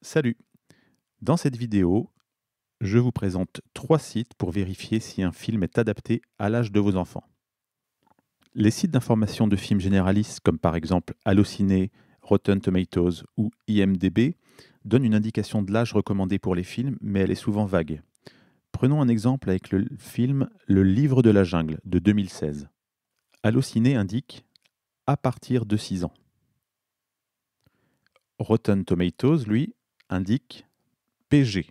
Salut Dans cette vidéo, je vous présente trois sites pour vérifier si un film est adapté à l'âge de vos enfants. Les sites d'information de films généralistes, comme par exemple Allociné, Rotten Tomatoes ou IMDB, donnent une indication de l'âge recommandé pour les films, mais elle est souvent vague. Prenons un exemple avec le film Le Livre de la Jungle de 2016. Allociné indique à partir de 6 ans. Rotten Tomatoes, lui, indique PG,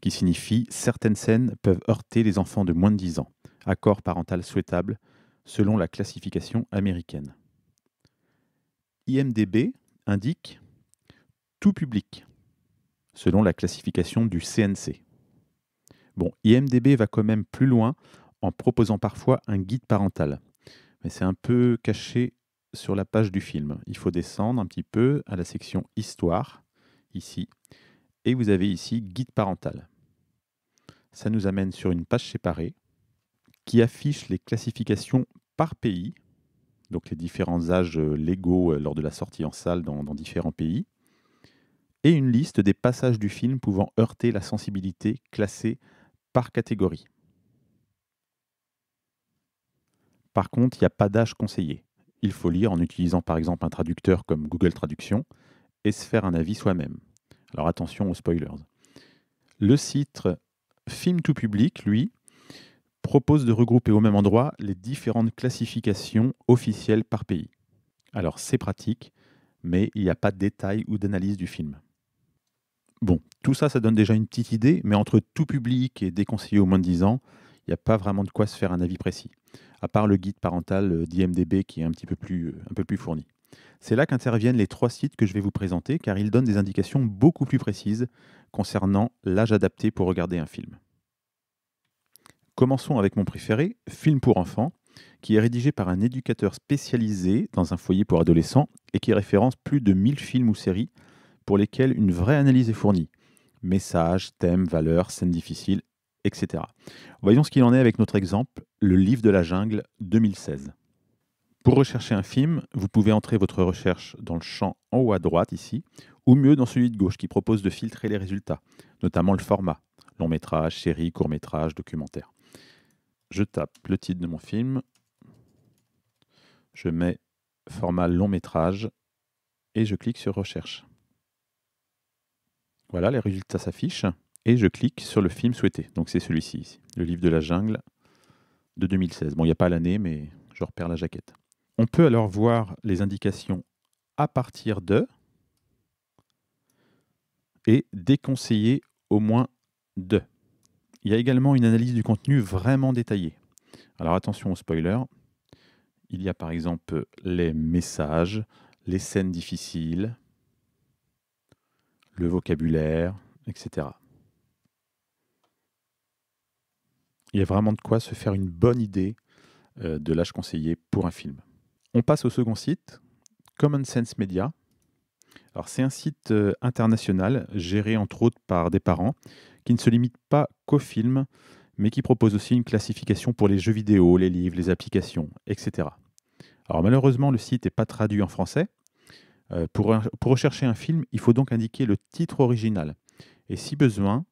qui signifie certaines scènes peuvent heurter les enfants de moins de 10 ans, accord parental souhaitable selon la classification américaine. IMDB indique tout public selon la classification du CNC. Bon, IMDB va quand même plus loin en proposant parfois un guide parental, mais c'est un peu caché sur la page du film. Il faut descendre un petit peu à la section Histoire ici. Et vous avez ici guide parental. Ça nous amène sur une page séparée qui affiche les classifications par pays, donc les différents âges euh, légaux euh, lors de la sortie en salle dans, différents pays, et une liste des passages du film pouvant heurter la sensibilité classée par catégorie. Par contre, il n'y a pas d'âge conseillé. Il faut lire en utilisant par exemple un traducteur comme Google Traduction, et se faire un avis soi-même. Alors attention aux spoilers. Le site Film tout public, lui, propose de regrouper au même endroit les différentes classifications officielles par pays. Alors c'est pratique, mais il n'y a pas de détail ou d'analyse du film. Bon, tout ça, ça donne déjà une petite idée, mais entre tout public et déconseillé au moins de 10 ans, il n'y a pas vraiment de quoi se faire un avis précis, à part le guide parental euh, d'IMDB qui est un petit peu plus, euh, un peu plus fourni. C'est là qu'interviennent les trois sites que je vais vous présenter car ils donnent des indications beaucoup plus précises concernant l'âge adapté pour regarder un film. Commençons avec mon préféré, Film pour enfants, qui est rédigé par un éducateur spécialisé dans un foyer pour adolescents et qui référence plus de 1000 films ou séries pour lesquels une vraie analyse est fournie. Messages, thèmes, valeurs, scènes difficiles, etc. Voyons ce qu'il en est avec notre exemple, le livre de la jungle 2016. Pour rechercher un film, vous pouvez entrer votre recherche dans le champ en haut à droite ici, ou mieux dans celui de gauche qui propose de filtrer les résultats, notamment le format, long métrage, série, court métrage, documentaire. Je tape le titre de mon film, je mets format long métrage et je clique sur recherche. Voilà, les résultats s'affichent et je clique sur le film souhaité. Donc c'est celui-ci, ici, le livre de la jungle de 2016. Bon, il n'y a pas l'année, mais je repère la jaquette. On peut alors voir les indications à partir de et déconseiller au moins de. Il y a également une analyse du contenu vraiment détaillée. Alors attention aux spoilers. Il y a par exemple les messages, les scènes difficiles, le vocabulaire, etc. Il y a vraiment de quoi se faire une bonne idée euh, de l'âge conseillé pour un film. On passe au second site, Common Sense Media. Alors, c'est un site euh, international géré entre autres par des parents qui ne se limite pas qu'aux films, mais qui propose aussi une classification pour les jeux vidéo, les livres, les applications, etc. Alors malheureusement, le site n'est pas traduit en français. Euh, pour, rechercher un film, il faut donc indiquer le titre original. Et si besoin,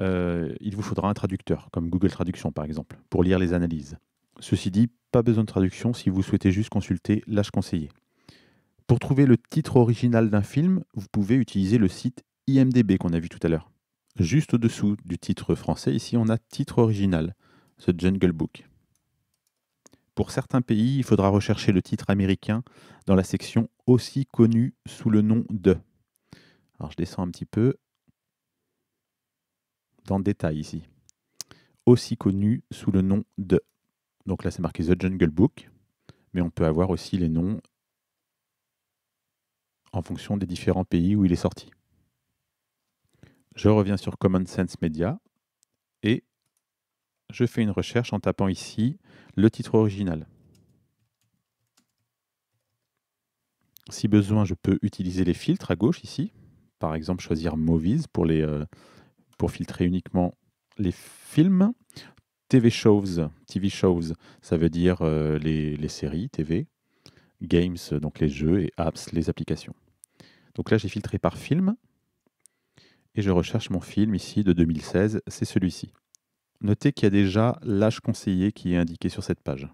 euh, il vous faudra un traducteur, comme Google Traduction par exemple, pour lire les analyses. Ceci dit, pas besoin de traduction si vous souhaitez juste consulter l'âge conseillé. Pour trouver le titre original d'un film, vous pouvez utiliser le site IMDB qu'on a vu tout à l'heure. Juste au-dessous du titre français, ici on a titre original, ce Jungle Book. Pour certains pays, il faudra rechercher le titre américain dans la section aussi connu sous le nom de. Alors je descends un petit peu dans le détail ici. Aussi connu sous le nom de. Donc là, c'est marqué The Jungle Book, mais on peut avoir aussi les noms en fonction des différents pays où il est sorti. Je reviens sur Common Sense Media et je fais une recherche en tapant ici le titre original. Si besoin, je peux utiliser les filtres à gauche ici. Par exemple, choisir Movies pour, les, euh, pour filtrer uniquement les films. TV shows. TV shows, ça veut dire euh, les, les, séries TV, games, euh, donc les jeux, et apps, les applications. Donc là, j'ai filtré par film et je recherche mon film ici de 2016, c'est celui-ci. Notez qu'il y a déjà l'âge conseillé qui est indiqué sur cette page.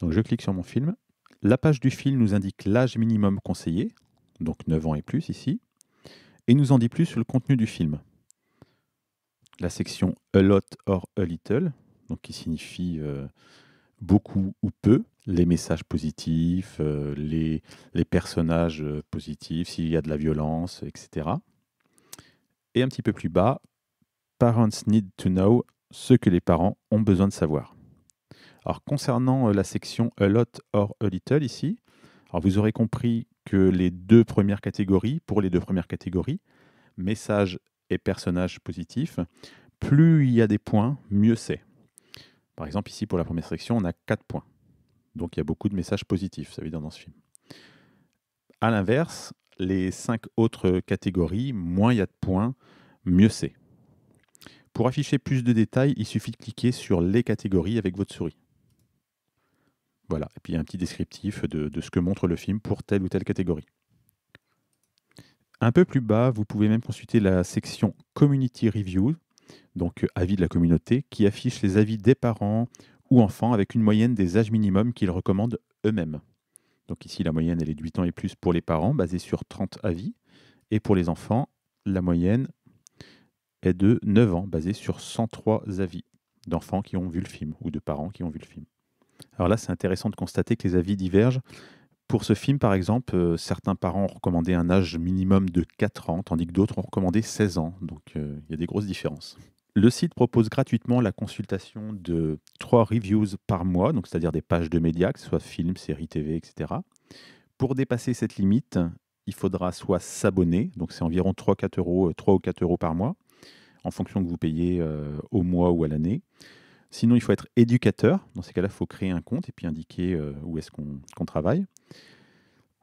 Donc je clique sur mon film. La page du film nous indique l'âge minimum conseillé, donc 9 ans et plus ici, et nous en dit plus sur le contenu du film. La section A Lot or A Little, donc qui signifie euh, beaucoup ou peu, les messages positifs, euh, les, personnages euh, positifs, s'il y a de la violence, etc. Et un petit peu plus bas, Parents need to know ce que les parents ont besoin de savoir. Alors concernant la section A lot or a little ici, alors vous aurez compris que les deux premières catégories, pour les deux premières catégories, messages et personnages positifs, plus il y a des points, mieux c'est. Par exemple, ici, pour la première section, on a 4 points. Donc il y a beaucoup de messages positifs, ça veut dans ce film. À l'inverse, les 5 autres catégories, moins il y a de points, mieux c'est. Pour afficher plus de détails, il suffit de cliquer sur les catégories avec votre souris. Voilà, et puis un petit descriptif de, ce que montre le film pour telle ou telle catégorie. Un peu plus bas, vous pouvez même consulter la section Community Reviews donc euh, avis de la communauté, qui affiche les avis des parents ou enfants avec une moyenne des âges minimums qu'ils recommandent eux-mêmes. Donc ici, la moyenne, elle est de 8 ans et plus pour les parents, basée sur 30 avis. Et pour les enfants, la moyenne est de 9 ans, basée sur 103 avis d'enfants qui ont vu le film ou de parents qui ont vu le film. Alors là, c'est intéressant de constater que les avis divergent. Pour ce film, par exemple, euh, certains parents ont recommandé un âge minimum de 4 ans, tandis que d'autres ont recommandé 16 ans. Donc euh, il y a des grosses différences. Le site propose gratuitement la consultation de trois reviews par mois, donc c'est-à-dire des pages de médias, que ce soit films, séries TV, etc. Pour dépasser cette limite, il faudra soit s'abonner, donc c'est environ 3, euh, ou 4 euros par mois, en fonction que vous payez euh, au mois ou à l'année. Sinon, il faut être éducateur. Dans ces cas-là, il faut créer un compte et puis indiquer euh, où est-ce qu'on travaille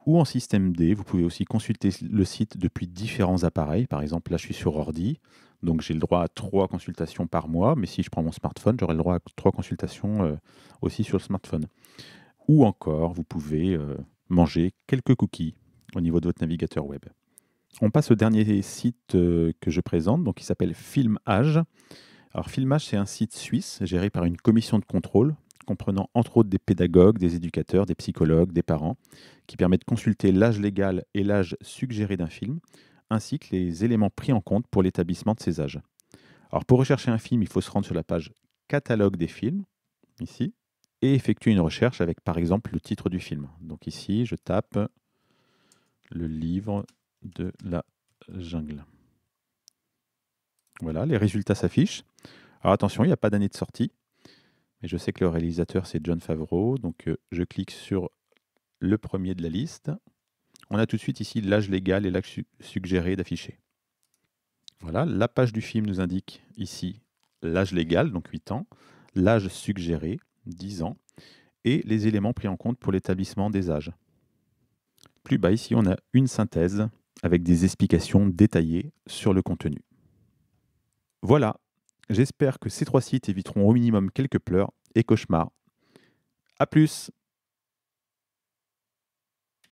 ou en système D. Vous pouvez aussi consulter le site depuis différents appareils. Par exemple, là, je suis sur ordi, donc j'ai le droit à trois consultations par mois, mais si je prends mon smartphone, j'aurai le droit à trois consultations euh, aussi sur le smartphone. Ou encore, vous pouvez euh, manger quelques cookies au niveau de votre navigateur web. On passe au dernier site euh, que je présente, donc qui s'appelle Filmage. Alors Filmage, c'est un site suisse géré par une commission de contrôle comprenant entre autres des pédagogues, des éducateurs, des psychologues, des parents, qui permet de consulter l'âge légal et l'âge suggéré d'un film, ainsi que les éléments pris en compte pour l'établissement de ces âges. Alors pour rechercher un film, il faut se rendre sur la page Catalogue des films, ici, et effectuer une recherche avec par exemple le titre du film. Donc ici, je tape le livre de la jungle. Voilà, les résultats s'affichent. Alors attention, il n'y a pas d'année de sortie. Et je sais que le réalisateur, c'est John Favreau. Donc, euh, je clique sur le premier de la liste. On a tout de suite ici l'âge légal et l'âge suggéré d'afficher. Voilà, la page du film nous indique ici l'âge légal, donc 8 ans, l'âge suggéré, 10 ans, et les éléments pris en compte pour l'établissement des âges. Plus bas ici, on a une synthèse avec des explications détaillées sur le contenu. Voilà, J'espère que ces trois sites éviteront au minimum quelques pleurs et cauchemars. A plus